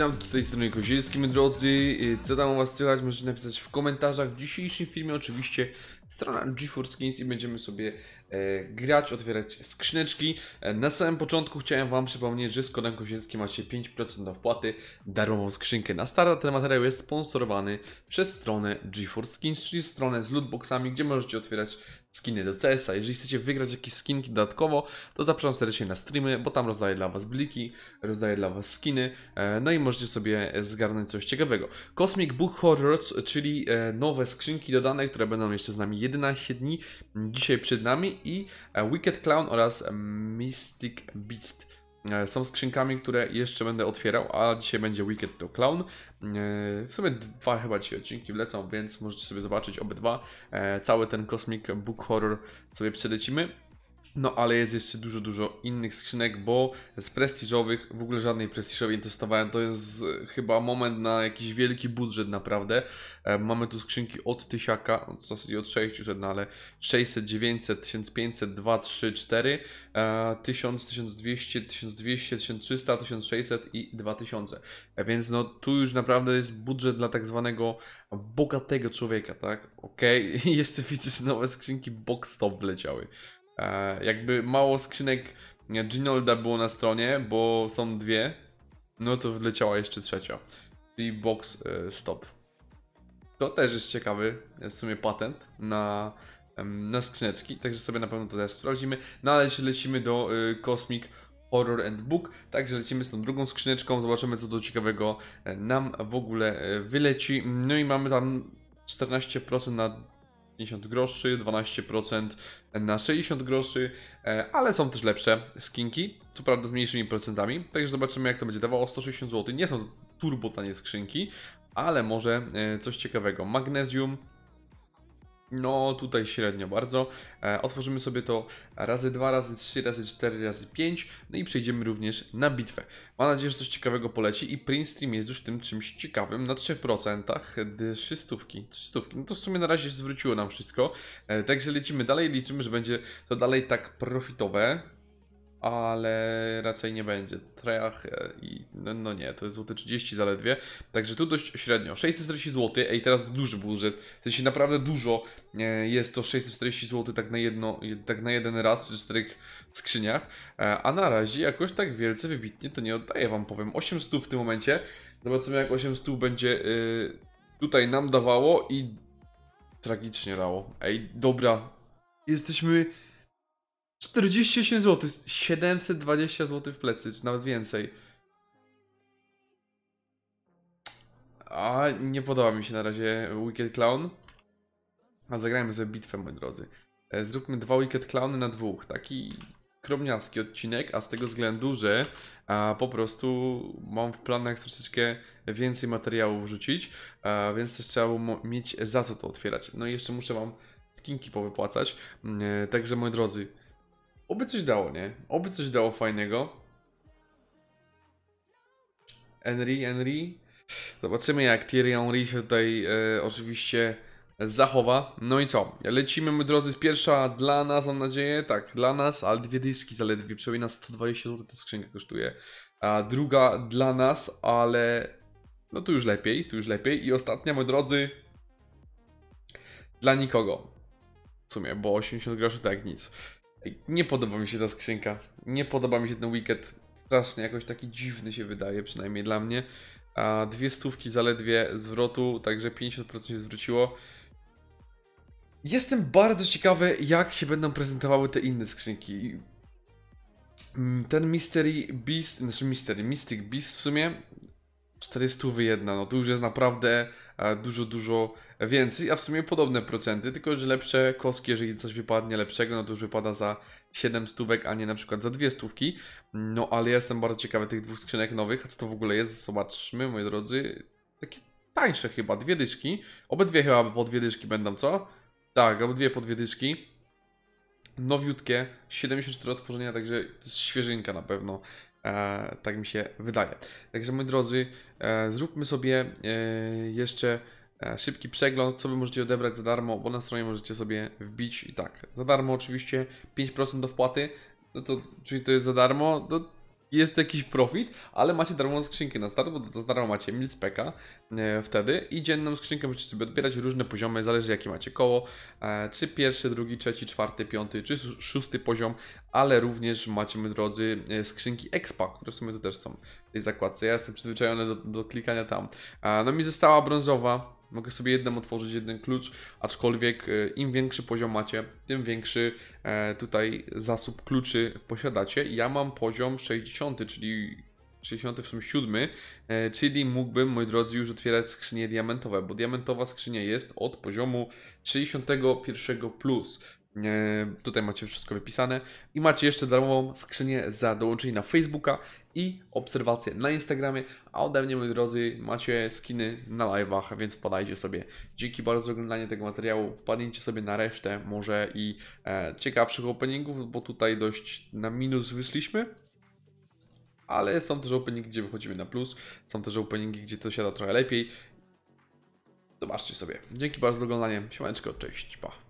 Witam z tej strony Kozielski, my drodzy. Y, co tam u Was słychać? Możecie napisać w komentarzach. W dzisiejszym filmie oczywiście strona GeForce Skins i będziemy sobie e, grać, otwierać skrzyneczki. E, na samym początku chciałem Wam przypomnieć, że z kodem Kozielskim macie 5% na wpłaty, darmową skrzynkę na start. Ten materiał jest sponsorowany przez stronę GeForce Skins, czyli stronę z lootboxami, gdzie możecie otwierać skiny do CS-a. Jeżeli chcecie wygrać jakieś skinki dodatkowo, to zapraszam serdecznie na streamy, bo tam rozdaję dla Was bliki, rozdaję dla Was skiny, e, no i możecie sobie zgarnąć coś ciekawego. Cosmic Book Horrors, czyli e, nowe skrzynki dodane, które będą jeszcze z nami 11 dni, dzisiaj przed nami i e, Wicked Clown oraz Mystic Beast. E, są skrzynkami, które jeszcze będę otwierał, a dzisiaj będzie Wicked to Clown. E, w sumie dwa chyba ci odcinki wlecą, więc możecie sobie zobaczyć obydwa. E, cały ten Cosmic Book Horror sobie przelecimy. No ale jest jeszcze dużo, dużo innych skrzynek, bo z prestiżowych w ogóle żadnej prestiżowej nie testowałem. To jest e, chyba moment na jakiś wielki budżet naprawdę. E, mamy tu skrzynki od tysiaka, w zasadzie od 600, no ale 600, 900, 1500, 2, 3, 4, 1000, 1200, 1200, 1300, 1600 i 2000. E, więc no tu już naprawdę jest budżet dla tak zwanego bogatego człowieka, tak? Okej, okay. jeszcze widzisz nowe skrzynki box stop wleciały. E, jakby mało skrzynek Ginolda było na stronie, bo są dwie, no to wleciała jeszcze trzecia. Czyli box e, stop. To też jest ciekawy w sumie patent na, na skrzyneczki, także sobie na pewno to też sprawdzimy. No ale jeśli lecimy do e, Cosmic Horror and Book. Także lecimy z tą drugą skrzyneczką, zobaczymy co do ciekawego nam w ogóle wyleci. No i mamy tam 14% na 50 groszy, 12% na 60 groszy, e, ale są też lepsze skinki, co prawda z mniejszymi procentami, także zobaczymy jak to będzie dawało, 160 zł, nie są turbo tanie skrzynki, ale może e, coś ciekawego, magnezjum, no, tutaj średnio bardzo. E, otworzymy sobie to razy 2, razy 3, razy 4, razy 5. No i przejdziemy również na bitwę. Mam nadzieję, że coś ciekawego poleci i Printstream jest już tym czymś ciekawym. Na 3% 300, 300. No to w sumie na razie zwróciło nam wszystko. E, także lecimy dalej. Liczymy, że będzie to dalej tak profitowe ale raczej nie będzie. Trach e, i no, no nie, to jest złote 30 zaledwie. Także tu dość średnio. 640 zł, ej, teraz duży budżet. W sensie naprawdę dużo e, jest to 640 zł tak na jedno, tak na jeden raz w czterech skrzyniach. E, a na razie jakoś tak wielce wybitnie to nie oddaję wam powiem. 800 w tym momencie. Zobaczymy jak 800 będzie y, tutaj nam dawało i tragicznie dało. Ej, dobra. Jesteśmy 48 zł, 720 zł w plecy, czy nawet więcej. A nie podoba mi się na razie Wicked Clown. A zagrajmy sobie bitwę, moi drodzy. E, zróbmy dwa Wicked Clowny na dwóch. Taki kromniacki odcinek, a z tego względu, że a, po prostu mam w planach troszeczkę więcej materiału wrzucić, a, więc też trzeba było mieć za co to otwierać. No i jeszcze muszę wam skinki powypłacać. Mm, e, także moi drodzy, Oby coś dało, nie? Oby coś dało fajnego. Henry, Henry. Zobaczymy jak Thierry Henry się tutaj e, oczywiście zachowa. No i co? Lecimy, moi drodzy, pierwsza dla nas, mam nadzieję, tak, dla nas, ale dwie dyski zaledwie, przynajmniej na 120 zł ta skrzynka kosztuje. A druga dla nas, ale no tu już lepiej, tu już lepiej. I ostatnia, moi drodzy, dla nikogo. W sumie, bo 80 groszy tak nic. Nie podoba mi się ta skrzynka. Nie podoba mi się ten wicket. Strasznie jakoś taki dziwny się wydaje, przynajmniej dla mnie. A dwie stówki zaledwie zwrotu, także 50% się zwróciło. Jestem bardzo ciekawy, jak się będą prezentowały te inne skrzynki. Mm, ten Mystery Beast, znaczy Mystery, Mystic Beast w sumie 400 jedna, no to już jest naprawdę e, dużo, dużo więcej, a w sumie podobne procenty, tylko że lepsze koski, jeżeli coś wypadnie lepszego, no to już wypada za 7 stówek, a nie na przykład za 2 stówki. No ale ja jestem bardzo ciekawy tych dwóch skrzynek nowych, a co to w ogóle jest, zobaczmy moi drodzy. Takie tańsze chyba, dwie dyszki, obydwie chyba po dwie dyszki będą, co? Tak, obydwie po dwie dyszki. Nowiutkie, 74 otworzenia, także to jest świeżynka na pewno. E, tak mi się wydaje. Także moi drodzy, e, zróbmy sobie e, jeszcze E, szybki przegląd, co Wy możecie odebrać za darmo, bo na stronie możecie sobie wbić i tak, za darmo oczywiście, 5% do wpłaty, no to, czyli to jest za darmo, to jest jakiś profit, ale macie darmową skrzynkę na start, bo za darmo macie milspeka e, wtedy i dzienną skrzynkę możecie sobie odbierać różne poziomy, zależy jakie macie koło, e, czy pierwszy, drugi, trzeci, czwarty, piąty, czy szósty poziom, ale również macie, my drodzy, e, skrzynki expa, które w sumie to też są w tej zakładce. Ja jestem przyzwyczajony do, do klikania tam. E, no mi została brązowa, Mogę sobie jednym otworzyć jeden klucz, aczkolwiek e, im większy poziom macie, tym większy e, tutaj zasób kluczy posiadacie. Ja mam poziom 60, czyli 60 w sumie 7, e, czyli mógłbym, moi drodzy, już otwierać skrzynie diamentowe, bo diamentowa skrzynia jest od poziomu 61 plus. E, tutaj macie wszystko wypisane i macie jeszcze darmową skrzynię za dołączenie na Facebooka i obserwację na Instagramie, a ode mnie, moi drodzy, macie skiny na live'ach, więc podajcie sobie. Dzięki bardzo za oglądanie tego materiału, wpadnijcie sobie na resztę może i e, ciekawszych openingów, bo tutaj dość na minus wyszliśmy, ale są też openingi, gdzie wychodzimy na plus, są też openingi, gdzie to siada trochę lepiej. Zobaczcie sobie. Dzięki bardzo za oglądanie, siemaneczko, cześć, pa.